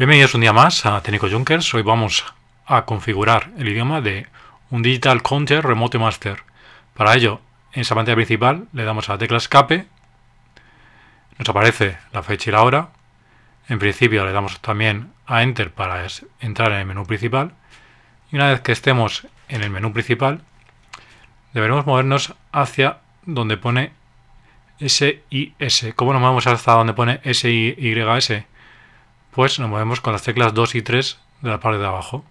Bienvenidos un día más a Técnico Junkers. Hoy vamos a configurar el idioma de un Digital Counter Remote Master. Para ello, en esa pantalla principal le damos a la tecla escape. Nos aparece la fecha y la hora. En principio le damos también a Enter para entrar en el menú principal. Y una vez que estemos en el menú principal, deberemos movernos hacia donde pone SIS. ¿Cómo nos movemos hasta donde pone SIYS? pues nos movemos con las teclas 2 y 3 de la parte de abajo.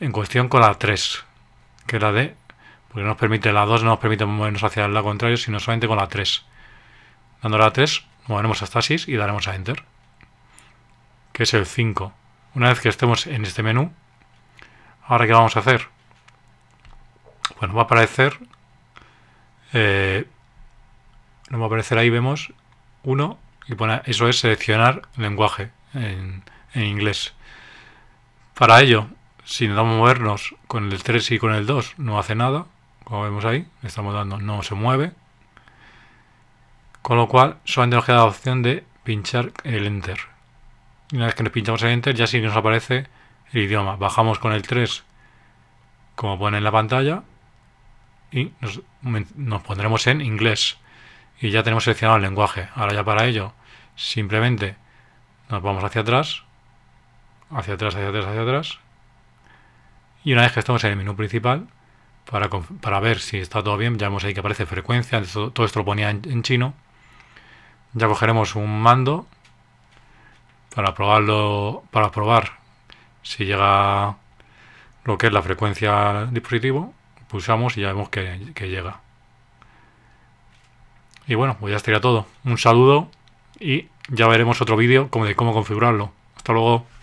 En cuestión con la 3, que es la de... Porque nos permite, la 2 no nos permite movernos hacia el lado contrario, sino solamente con la 3. Dando la 3, moveremos hasta 6 y daremos a Enter, que es el 5. Una vez que estemos en este menú, ¿ahora qué vamos a hacer? Bueno, va a aparecer... Eh, nos va a aparecer ahí, vemos, 1, y pone, eso es seleccionar lenguaje en, inglés. Para ello, si nos damos a movernos con el 3 y con el 2, no hace nada. Como vemos ahí, estamos dando no se mueve. Con lo cual, solamente nos queda la opción de pinchar el Enter. Y una vez que nos pinchamos el Enter, ya sí nos aparece el idioma. Bajamos con el 3, como pone en la pantalla, y nos, nos pondremos en inglés y ya tenemos seleccionado el lenguaje. Ahora ya para ello simplemente nos vamos hacia atrás, hacia atrás, hacia atrás, hacia atrás. Y una vez que estamos en el menú principal, para, ver si está todo bien, ya vemos ahí que aparece frecuencia, todo esto lo ponía en, chino. Ya cogeremos un mando para probarlo, para probar si llega lo que es la frecuencia dispositivo. Pulsamos y ya vemos que llega. Y bueno, pues ya estaría todo. Un saludo y ya veremos otro vídeo como de cómo configurarlo. Hasta luego.